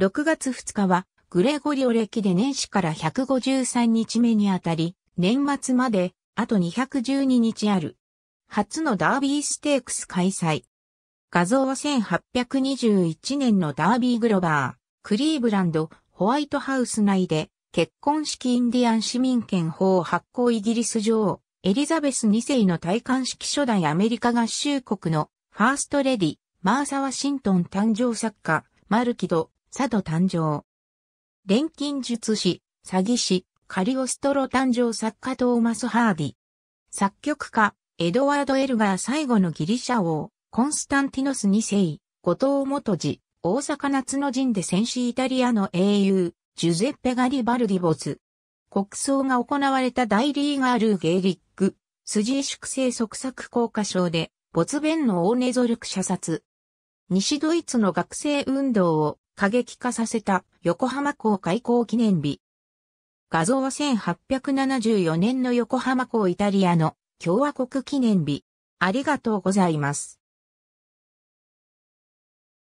6月2日は、グレゴリオ歴で年始から153日目にあたり、年末まで、あと212日ある。初のダービーステークス開催。画像は1821年のダービーグロバー、クリーブランド、ホワイトハウス内で、結婚式インディアン市民権法発行イギリス女王、エリザベス2世の戴冠式初代アメリカ合衆国のファーストレディ、マーサ・ワシントン誕生作家、マルキド、佐渡誕生。錬金術師、詐欺師、カリオストロ誕生作家トーマス・ハーディ。作曲家、エドワード・エルガー最後のギリシャ王、コンスタンティノス2世、後藤元次、大阪夏の陣で戦死イタリアの英雄、ジュゼッペ・ガリバルディボズ。国葬が行われた大リーガール・ゲーリック、筋萎粛性即作効果賞で、ボツベンのオーネゾルク射殺。西ドイツの学生運動を過激化させた横浜港開港記念日。画像は1874年の横浜港イタリアの共和国記念日。ありがとうございます。